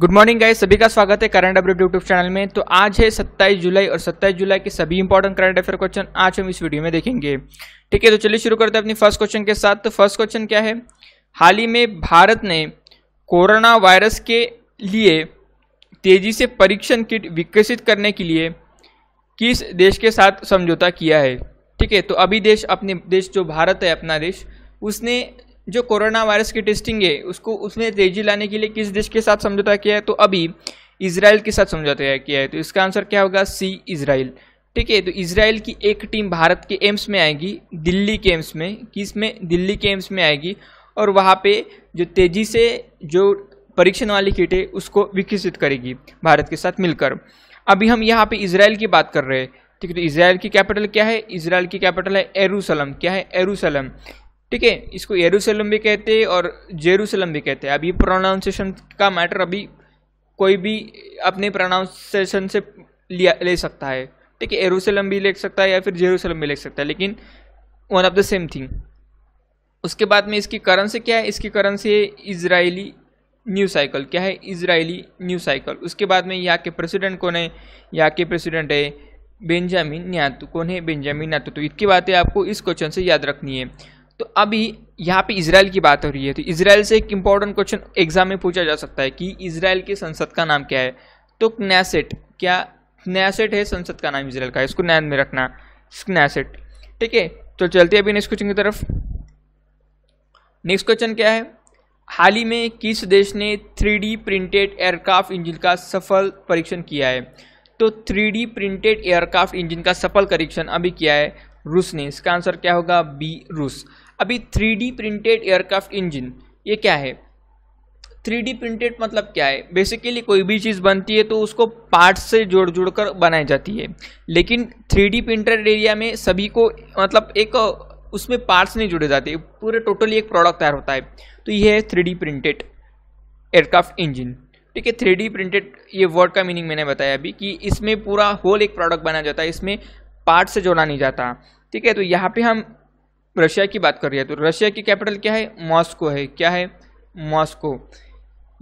good morning guys सभी का स्वागत है करंट अपडेट यूट्यूब चैनल में तो आज है 27 जुलाई और 27 जुलाई के सभी इंपॉर्टेंट करंट अफेयर क्वेश्चन आज हम इस वीडियो में देखेंगे ठीक है तो चलिए शुरू करते हैं अपनी फर्स्ट क्वेश्चन के साथ तो फर्स्ट क्वेश्चन क्या है हाल ही में भारत ने कोरोना वायरस के लिए तेजी से परीक्षण किट विकसित करने के लिए किस देश के साथ समझौता किया है ठीक है तो अभी देश अपने देश जो भारत है अपना देश उसने जो कोरोना वायरस की टेस्टिंग है उसको उसने तेजी लाने के लिए किस देश के साथ समझौता किया है तो अभी इसराइल के साथ समझौता किया है तो इसका आंसर क्या होगा सी इसराइल ठीक है तो इसराइल की एक टीम भारत के एम्स में आएगी दिल्ली के एम्स में किस में दिल्ली के एम्स में आएगी और वहाँ पे जो तेज़ी से जो परीक्षण वाली किट है उसको विकसित करेगी भारत के साथ मिलकर अभी हम यहाँ पे इसराइल की बात कर रहे हैं ठीक है तो इसराइल की कैपिटल क्या है इसराइल की कैपिटल है एरूसलम क्या है एरूसलम ठीक है इसको येरूसलम भी कहते हैं और जेरूसलम भी कहते हैं अभी प्रोनाउंसिएशन का मैटर अभी कोई भी अपने प्रोनाउंसिएशन से लिया ले सकता है ठीक है एरूसलम भी ले सकता है या फिर जेरूसलम भी ले सकता है लेकिन one of the same thing उसके बाद में इसकी करेंसी क्या है इसकी करेंसी है इसराइली न्यू साइकिल क्या है इसराइली न्यू साइकिल उसके बाद में यहाँ के प्रेसिडेंट कौन है यहाँ के प्रेसिडेंट है बेंजामिन न्यातू कौन है बेंजामिन न्यातू तो इसकी बातें आपको इस क्वेश्चन से याद रखनी है तो अभी यहाँ पे इसराइल की बात हो रही है तो इसराइल से एक इंपॉर्टेंट क्वेश्चन एग्जाम में पूछा जा सकता है कि इसराइल की संसद का नाम क्या है तो क्नेसेट क्या क्नेसेट है संसद का नाम इसराइल का इसको नैन में रखना क्नैसेट ठीक है तो चलते अभी नेक्स्ट क्वेश्चन की तरफ नेक्स्ट क्वेश्चन क्या है हाल ही में किस देश ने थ्री प्रिंटेड एयरक्राफ्ट इंजिन का सफल परीक्षण किया है तो थ्री प्रिंटेड एयरक्राफ्ट इंजिन का सफल परीक्षण अभी किया है रूस ने इसका आंसर क्या होगा बी रूस अभी थ्री प्रिंटेड एयरक्राफ्ट इंजन ये क्या है थ्री प्रिंटेड मतलब क्या है बेसिकली कोई भी चीज़ बनती है तो उसको पार्ट्स से जोड़ जोड़ कर बनाई जाती है लेकिन थ्री प्रिंटेड एरिया में सभी को मतलब एक उसमें पार्ट्स नहीं जुड़े जाते पूरे टोटली एक प्रोडक्ट तैयार होता है तो ये है थ्री प्रिंटेड एयरक्राफ्ट इंजन ठीक है थ्री प्रिंटेड ये वर्ड का मीनिंग मैंने बताया अभी कि इसमें पूरा होल एक प्रोडक्ट बनाया जाता है इसमें पार्ट से जोड़ा नहीं जाता ठीक है तो यहाँ पे हम रशिया की बात कर रही है तो रशिया की कैपिटल क्या है मॉस्को है क्या है मॉस्को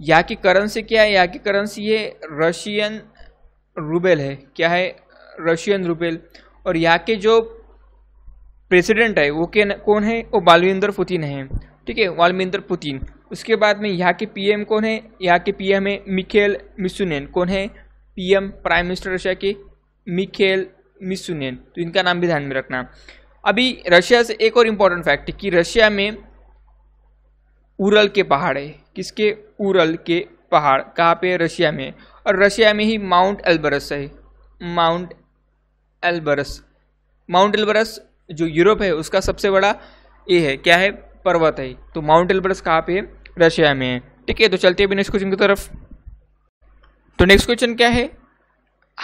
यहाँ की करेंसी क्या है यहाँ की करेंसी है रशियन रूबेल है क्या है रशियन रूबेल और यहाँ के जो प्रेसिडेंट है वो के कौन है वो बालविंदर पुतिन है ठीक है वालमिंदर पुतिन उसके बाद में यहाँ के पीएम कौन है यहाँ के पीएम है मिखेल मिसुनेन कौन है पीएम प्राइम मिनिस्टर रशिया के मिखेल मिसुनेन तो इनका नाम भी ध्यान में रखना अभी रशिया से एक और इम्पोर्टेंट फैक्ट कि रशिया में उरल के पहाड़ है किसके उरल के पहाड़ कहाँ पे रशिया में और रशिया में ही माउंट एल्बरस है माउंट एल्बरस माउंट एल्बरस जो यूरोप है उसका सबसे बड़ा ये है क्या है पर्वत है तो माउंट एल्बरस कहाँ पे है रशिया में है ठीक है तो चलते हैं अभी नेक्स्ट क्वेश्चन की तरफ तो नेक्स्ट क्वेश्चन क्या है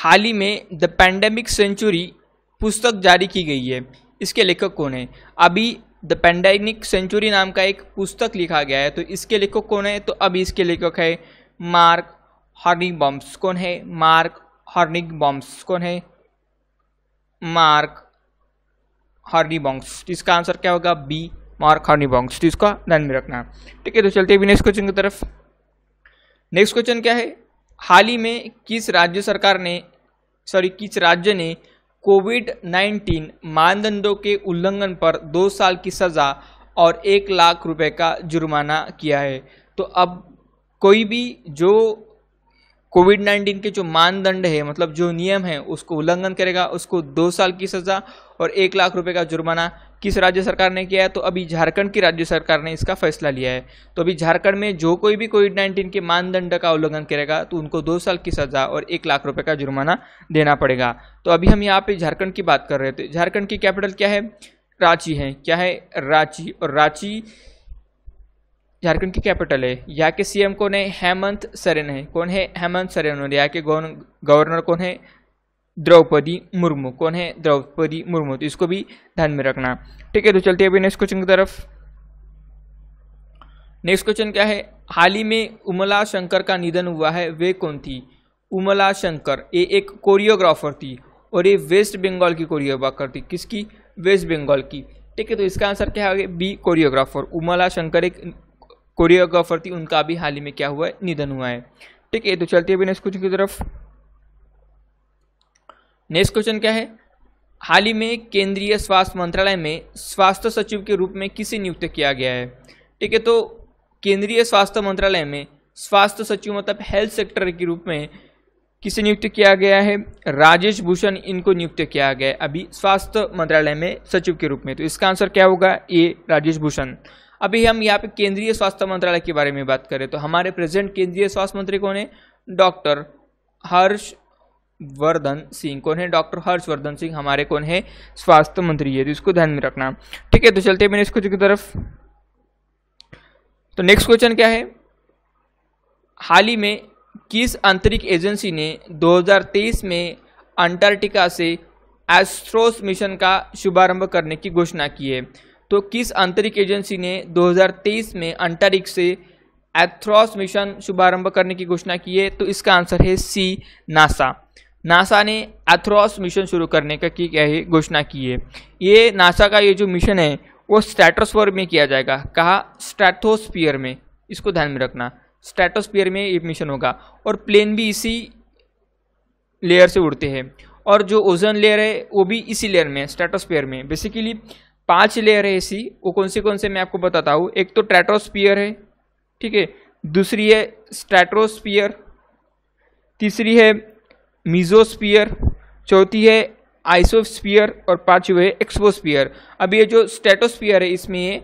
हाल ही में द पैंडेमिक सेंचुरी पुस्तक जारी की गई है इसके लेखक कौन है अभी द पेंडेनिक सेंचुरी नाम का एक पुस्तक लिखा गया है तो इसके लेखक कौन है तो अभी इसके लेखक है मार्क हॉर्निक बॉम्ब्स कौन है मार्क हॉर्निक बॉम्ब्स कौन है मार्क हॉर्नी बॉम्ब्स तो इसका आंसर क्या होगा बी मार्क हॉर्नी बॉम्ब्स तो इसका ध्यान में रखना ठीक है तो चलते हैं नेक्स्ट क्वेश्चन की तरफ नेक्स्ट क्वेश्चन क्या है हाल ही में किस राज्य सरकार ने सॉरी किस राज्य ने कोविड 19 मानदंडों के उल्लंघन पर दो साल की सज़ा और एक लाख रुपए का जुर्माना किया है तो अब कोई भी जो कोविड 19 के जो मानदंड है मतलब जो नियम है उसको उल्लंघन करेगा उसको दो साल की सज़ा और एक लाख रुपए का जुर्माना किस राज्य सरकार ने किया है तो अभी झारखंड की राज्य सरकार ने इसका फैसला लिया है तो अभी झारखंड में जो कोई भी कोविड नाइन्टीन के मानदंड का उल्लंघन करेगा तो उनको दो साल की सजा और एक लाख रुपये का जुर्माना देना पड़ेगा तो अभी हम यहाँ पे झारखंड की बात कर रहे थे तो झारखंड की कैपिटल क्या है रांची है क्या है रांची और रांची झारखंड की कैपिटल है यहाँ के सीएम कौन है हेमंत सरेन है कौन है हेमंत सरेन और यहाँ के गवर्नर कौन है द्रौपदी मुर्मू कौन है द्रौपदी मुर्मू तो इसको भी ध्यान में रखना ठीक है तो चलते अभी नेक्स्ट क्वेश्चन की तरफ नेक्स्ट क्वेश्चन क्या है हाल ही में उमला शंकर का निधन हुआ है वे कौन थी उमला शंकर ये एक कोरियोग्राफर थी और ये वेस्ट बंगाल की कोरियोग्राफर थी किसकी वेस्ट बंगाल की ठीक है तो इसका आंसर क्या है बी कोरियोग्राफर उमला शंकर एक कोरियोग्राफर थी उनका भी हाल ही में क्या हुआ है निधन हुआ है ठीक है तो चलते हैं अभी नेक्स्ट क्वेश्चन की तरफ नेक्स्ट क्वेश्चन क्या है हाल ही में केंद्रीय स्वास्थ्य मंत्रालय में स्वास्थ्य सचिव के रूप में किसे नियुक्त किया गया है ठीक है तो केंद्रीय स्वास्थ्य मंत्रालय में स्वास्थ्य सचिव मतलब हेल्थ सेक्टर के रूप में किसे नियुक्त किया गया है राजेश भूषण इनको नियुक्त किया गया है अभी स्वास्थ्य मंत्रालय में सचिव के रूप में तो इसका आंसर क्या होगा ए राजेश भूषण अभी हम यहाँ पे केंद्रीय स्वास्थ्य मंत्रालय के बारे में बात करें तो हमारे प्रेजेंट केंद्रीय स्वास्थ्य मंत्री कौन है डॉक्टर हर्ष वर्धन सिंह कौन है डॉक्टर हर्षवर्धन सिंह हमारे कौन है स्वास्थ्य मंत्री है तो इसको ध्यान में रखना ठीक है तो चलते हैं मैंने इस क्वेश्चन की तरफ तो नेक्स्ट क्वेश्चन क्या है हाल ही में किस अंतरिक्ष एजेंसी ने 2023 में अंटार्कटिका से एस्ट्रोस मिशन का शुभारंभ करने की घोषणा की है तो किस अंतरिक्ष एजेंसी ने 2023 में अंतरिक्ष से एथ्रॉस मिशन शुभारंभ करने की घोषणा की है तो इसका आंसर है सी नासा नासा ने एथ्रॉस मिशन शुरू करने का की क्या है घोषणा की है ये नासा का ये जो मिशन है वो स्ट्रेटोस्फोर में किया जाएगा कहा स्ट्रेटोस्पियर में इसको ध्यान में रखना स्ट्रेटोस्पियर में ये मिशन होगा और प्लेन भी इसी लेयर से उड़ते हैं और जो ओजन लेयर है वो भी इसी लेयर में स्ट्रेटोस्पियर में बेसिकली पांच लेयर है इसी वो कौन से कौन से मैं आपको बताता हूँ एक तो ट्रेटोस्पियर है ठीक है दूसरी है स्ट्रेटोस्पियर तीसरी है मीजोस्पियर चौथी है आइसोस्पियर और पांचवी है एक्सपोस्पियर अब ये जो स्टेटोस्पियर है इसमें ये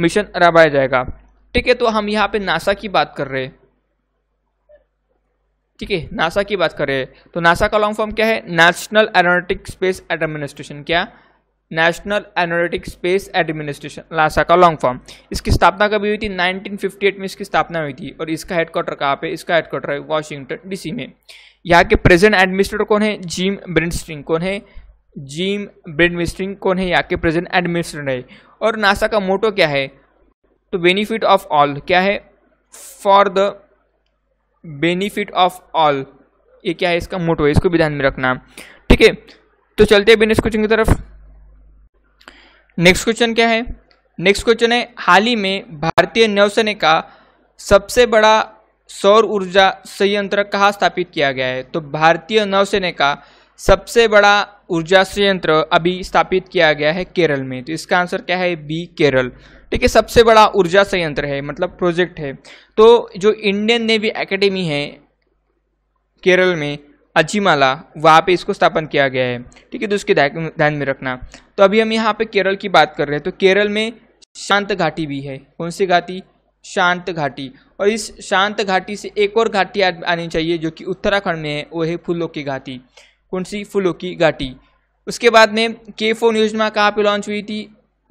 मिशन रबाया जाएगा ठीक है तो हम यहाँ पे नासा की बात कर रहे हैं ठीक है नासा की बात कर रहे हैं तो नासा का लॉन्ग फॉर्म क्या है नेशनल एरोनोटिक स्पेस एडमिनिस्ट्रेशन क्या national aeronautic space administration NASA का लॉन्ग फॉर्म इसकी स्थापना कभी हुई थी 1958 में इसकी स्थापना हुई थी और इसका हेडक्वार्टर कहाँ पे इसका हेडक्वार्टर है वॉशिंगटन डीसी में यहाँ के प्रेजेंट एडमिनिस्ट्रेटर कौन है जिम ब्रिंडस्ट्रिंग कौन है जिम ब्रिंडस्ट्रिंग कौन है यहाँ के प्रेजेंट एडमिनिस्ट्रेटर है और नासा का मोटो क्या है तो बेनिफिट ऑफ ऑल क्या है for the benefit of all ये क्या है इसका मोटो है इसको भी ध्यान में रखना ठीक है तो चलते हैं बिजनेस कोचिंग की तरफ नेक्स्ट क्वेश्चन क्या है नेक्स्ट क्वेश्चन है हाल ही में भारतीय नौसेना का सबसे बड़ा सौर ऊर्जा संयंत्र कहाँ स्थापित किया गया है तो भारतीय नौसेना का सबसे बड़ा ऊर्जा संयंत्र अभी स्थापित किया गया है केरल में तो इसका आंसर क्या है बी केरल ठीक है सबसे बड़ा ऊर्जा संयंत्र है मतलब प्रोजेक्ट है तो जो इंडियन नेवी एकेडमी है केरल में अजीमाला वहाँ पे इसको स्थापन किया गया है ठीक है तो उसके ध्यान में रखना तो अभी हम यहाँ पे केरल की बात कर रहे हैं तो केरल में शांत घाटी भी है कौन सी घाटी शांत घाटी और इस शांत घाटी से एक और घाटी आनी चाहिए जो कि उत्तराखंड में है वो है फूलों की घाटी कौन सी फूलों की घाटी उसके बाद में के फोन योजना कहाँ पर लॉन्च हुई थी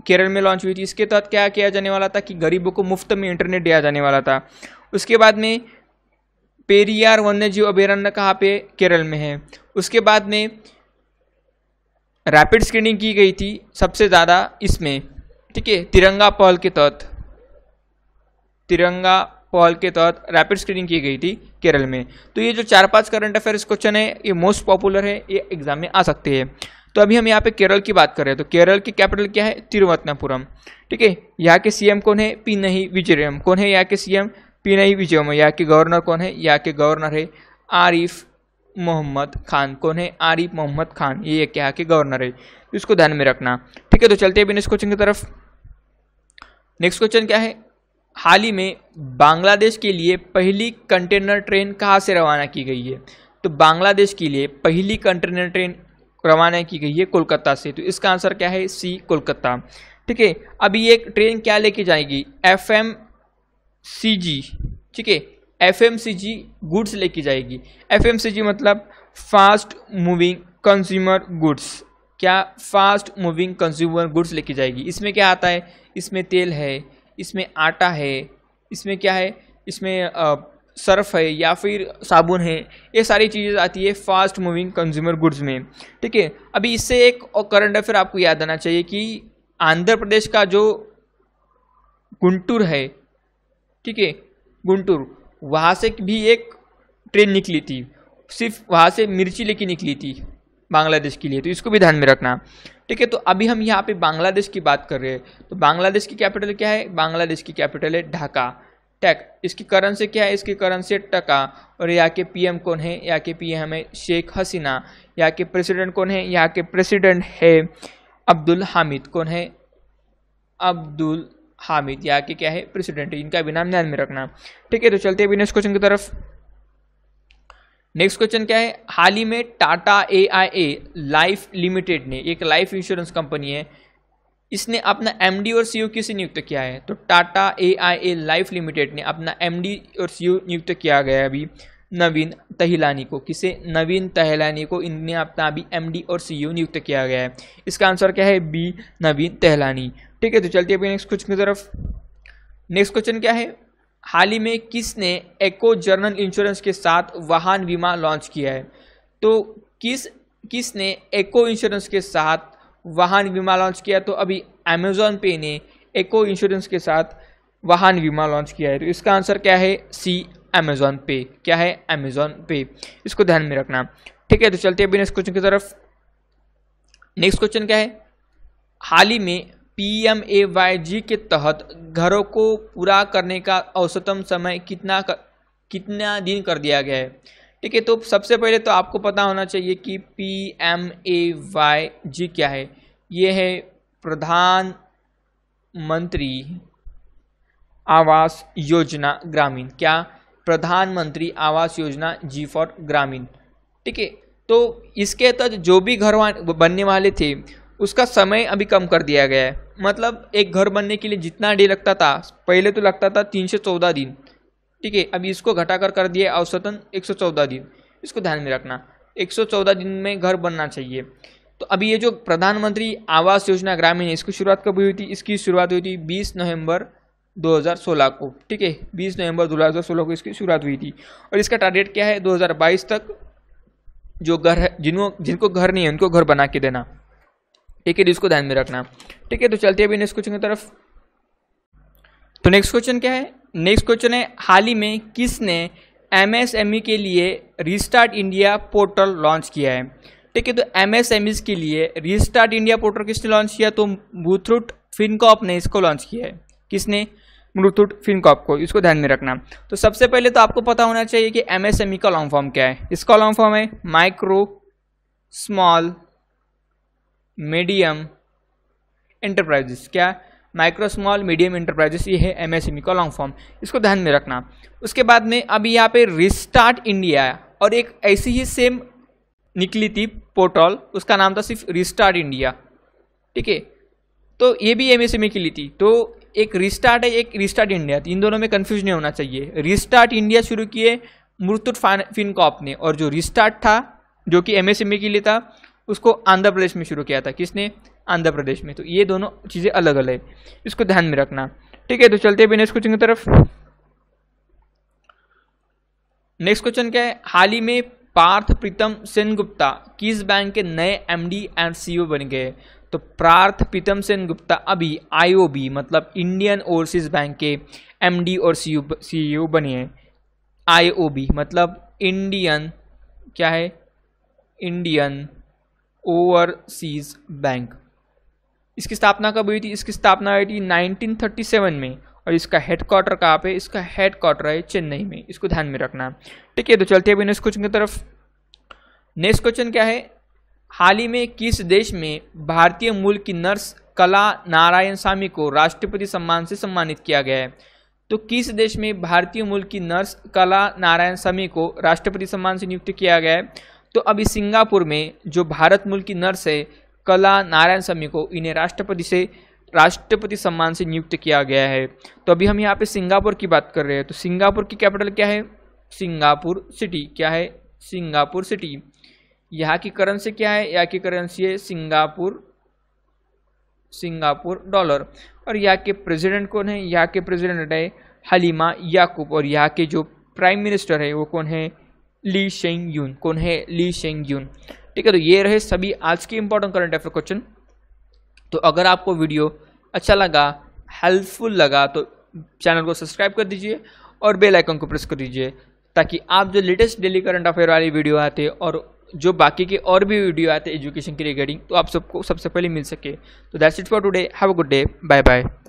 केरल में लॉन्च हुई थी इसके तहत क्या किया जाने वाला था कि गरीबों को मुफ्त में इंटरनेट दिया जाने वाला था उसके बाद में पेरियार वन्यजीव अभ्यारण्य कहाँ पे केरल में है उसके बाद में रैपिड स्क्रीनिंग की गई थी सबसे ज़्यादा इसमें ठीक है तिरंगा पहल के तहत तिरंगा पहल के तहत रैपिड स्क्रीनिंग की गई थी केरल में तो ये जो चार पांच करंट अफेयर्स क्वेश्चन है ये मोस्ट पॉपुलर है ये एग्जाम में आ सकते हैं तो अभी हम यहाँ पे केरल की बात कर रहे हैं तो केरल की कैपिटल क्या है तिरुवनंतपुरम ठीक है यहाँ के सीएम कौन है पी नहीं विजयम कौन है यहाँ के सीएम पीनाई विजय में यहाँ के गवर्नर कौन है यहाँ के गवर्नर है आरिफ मोहम्मद खान कौन है आरिफ मोहम्मद खान ये एक यहाँ के गवर्नर है तो इसको ध्यान में रखना ठीक है तो चलते हैं अभी नेक्स्ट क्वेश्चन की तरफ नेक्स्ट क्वेश्चन क्या है हाल ही में बांग्लादेश के लिए पहली कंटेनर ट्रेन कहाँ से रवाना की गई है तो बांग्लादेश के लिए पहली कंटेनर ट्रेन रवाना की गई है कोलकाता से तो इसका आंसर क्या है सी कोलकाता ठीक है अभी ये ट्रेन क्या लेके जाएगी एफ एम सी जी ठीक है F M C G goods लेके जाएगी एफ एम सी जी मतलब फास्ट मूविंग कंज्यूमर गुड्स क्या फास्ट मूविंग कंज्यूमर गुड्स लेके जाएगी इसमें क्या आता है इसमें तेल है इसमें आटा है इसमें क्या है इसमें सर्फ है या फिर साबुन है ये सारी चीज़ें आती है फास्ट मूविंग कंज्यूमर गुड्स में ठीक है अभी इससे एक और करंट अफेयर आपको याद आना चाहिए कि आंध्र प्रदेश का जो गुंटूर है ठीक है गुंटूर वहाँ से भी एक ट्रेन निकली थी सिर्फ वहाँ से मिर्ची लेके निकली थी बांग्लादेश के लिए तो इसको भी ध्यान में रखना ठीक है तो अभी हम यहाँ पे बांग्लादेश की बात कर रहे हैं तो बांग्लादेश की कैपिटल क्या है बांग्लादेश की कैपिटल है ढाका टैक इसकी करेंसी क्या है इसकी करेंसी टका और यहाँ के पीएम कौन है यहाँ के पीएम है शेख हसीना यहाँ के प्रेसिडेंट कौन है यहाँ के प्रेसिडेंट है अब्दुल हामिद कौन है अब्दुल हामिद या कि क्या है प्रेसिडेंट इनका भी नाम ध्यान में रखना ठीक है तो चलते अभी नेक्स्ट क्वेश्चन की तरफ नेक्स्ट क्वेश्चन क्या है हाल ही में Tata A I A life limited ने एक लाइफ इंश्योरेंस कंपनी है इसने अपना एम डी और सी ओ किसे नियुक्त किया है तो Tata A I A life limited ने अपना एम डी और सी ओ नियुक्त किया गया अभी नवीन तहिलानी को किसे नवीन तहलानी को इनने अपना अभी एम डी और सी ओ नियुक्त किया गया है इसका आंसर क्या है बी नवीन तहलानी ठीक है तो चलते अभी नेक्स्ट क्वेश्चन की तरफ नेक्स्ट क्वेश्चन क्या है हाल ही में किसने एको जर्नल इंश्योरेंस के साथ वाहन बीमा लॉन्च किया है तो किस किसने एको इंश्योरेंस के साथ वाहन बीमा लॉन्च किया तो अभी अमेजोन पे ने एको इंश्योरेंस के साथ वाहन बीमा लॉन्च किया है तो इसका आंसर क्या है सी अमेजोन पे क्या है अमेजोन पे इसको ध्यान में रखना ठीक है तो चलते अभी नेक्स्ट क्वेश्चन की तरफ नेक्स्ट क्वेश्चन क्या है हाल ही में पीएमएवाईजी के तहत घरों को पूरा करने का औसतम समय कितना कर, कितना दिन कर दिया गया है ठीक है तो सबसे पहले तो आपको पता होना चाहिए कि P M A Y G क्या है ये है प्रधान मंत्री आवास योजना ग्रामीण क्या प्रधानमंत्री आवास योजना जी फॉर ग्रामीण ठीक है तो इसके तहत तो जो भी घर बनने वाले थे उसका समय अभी कम कर दिया गया है मतलब एक घर बनने के लिए जितना डे लगता था पहले तो लगता था तीन सौ चौदह दिन ठीक है अभी इसको घटाकर कर दिया औसतन एक सौ चौदह दिन इसको ध्यान में रखना एक सौ चौदह दिन में घर बनना चाहिए तो अभी ये जो प्रधानमंत्री आवास योजना ग्रामीण है इसकी शुरुआत कब हुई थी इसकी शुरुआत हुई थी बीस नवंबर 2016 को ठीक है 20 नवंबर 2016 को इसकी शुरुआत हुई थी और इसका टारगेट क्या है 2022 तक जो घर है जिनको जिनको घर नहीं है उनको घर बना के देना ठीक है इसको ध्यान में रखना ठीक है तो चलते अभी नेक्स्ट क्वेश्चन की तरफ तो नेक्स्ट क्वेश्चन क्या है नेक्स्ट क्वेश्चन है हाल ही में किसने एमएसएमई e के लिए रिस्टार्ट इंडिया पोर्टल लॉन्च किया है ठीक है तो एमएसएमई e के लिए रिस्टार्ट इंडिया पोर्टल किसने लॉन्च किया तो मुथ्रुट फिनकॉप ने इसको लॉन्च किया है किसने मुथ्रुट फिनकॉप को इसको ध्यान में रखना तो सबसे पहले तो आपको पता होना चाहिए कि एमएसएमई e का लॉन्ग फॉर्म क्या है इसका लॉन्ग फॉर्म है माइक्रो स्मॉल मीडियम इंटरप्राइजेस क्या माइक्रो स्मॉल मीडियम इंटरप्राइजेस ये है एमएसएमई e का लॉन्ग फॉर्म इसको ध्यान में रखना उसके बाद में अब यहाँ पे रिस्टार्ट इंडिया और एक ऐसी ही सेम निकली थी पोर्टल उसका नाम था सिर्फ रिस्टार्ट इंडिया ठीक है तो ये भी एमएसएमई के लिए थी तो एक रिस्टार्ट है एक रिस्टार्ट इंडिया इन दोनों में कन्फ्यूज नहीं होना चाहिए रिस्टार्ट इंडिया शुरू किए मुर्तुट फिनकॉप ने और जो रिस्टार्ट था जो कि एमएसएमई e के लिए था उसको आंध्र प्रदेश में शुरू किया था किसने आंध्र प्रदेश में तो ये दोनों चीज़ें अलग अलग है इसको ध्यान में रखना ठीक है तो चलते हैं नेक्स्ट क्वेश्चन की तरफ नेक्स्ट क्वेश्चन क्या है हाल ही में पार्थ प्रीतम सेन गुप्ता किस बैंक के नए एमडी एंड सीईओ बन गए तो पार्थ प्रीतम सेन गुप्ता अभी आईओबी मतलब इंडियन ओवरसीज बैंक के एमडी और सीईओ सीईओ e e बने हैं आईओबी मतलब इंडियन क्या है इंडियन ओवरसीज बैंक इसकी स्थापना कब हुई थी इसकी स्थापना हुई थी 1937 में और इसका हेडक्वार्टर कहाँ पे इसका हेडक्वार्टर है चेन्नई में इसको ध्यान में रखना ठीक है तो चलते हैं अभी नेक्स्ट क्वेश्चन की तरफ नेक्स्ट क्वेश्चन क्या है हाल ही में किस देश में भारतीय मूल की नर्स कला नारायण स्वामी को राष्ट्रपति सम्मान से सम्मानित किया गया है तो किस देश में भारतीय मूल की नर्स कला नारायण स्वामी को राष्ट्रपति सम्मान से नियुक्त किया गया है तो अभी सिंगापुर में जो भारत मूल की नर्स है कला नारायण समी को इन्हें राष्ट्रपति से राष्ट्रपति सम्मान से नियुक्त किया गया है तो अभी हम यहाँ पे सिंगापुर की बात कर रहे हैं तो सिंगापुर की कैपिटल क्या है सिंगापुर सिटी क्या है सिंगापुर सिटी यहाँ की करेंसी क्या है यहाँ की करेंसी है सिंगापुर सिंगापुर डॉलर और यहाँ के प्रेसिडेंट कौन है यहाँ के प्रेसिडेंट है हलीमा याकूब और यहाँ के जो प्राइम मिनिस्टर है वो कौन है ली शेंग यून कौन है ली शेंग यून ठीक है तो ये रहे सभी आज के इंपॉर्टेंट करंट अफेयर क्वेश्चन तो अगर आपको वीडियो अच्छा लगा हेल्पफुल लगा तो चैनल को सब्सक्राइब कर दीजिए और बेल आइकन को प्रेस कर दीजिए ताकि आप जो लेटेस्ट डेली करंट अफेयर वाली वीडियो आते और जो बाकी के और भी वीडियो आते एजुकेशन के रिगार्डिंग तो आप सबको सबसे पहले मिल सके तो that's it for today have a good day bye bye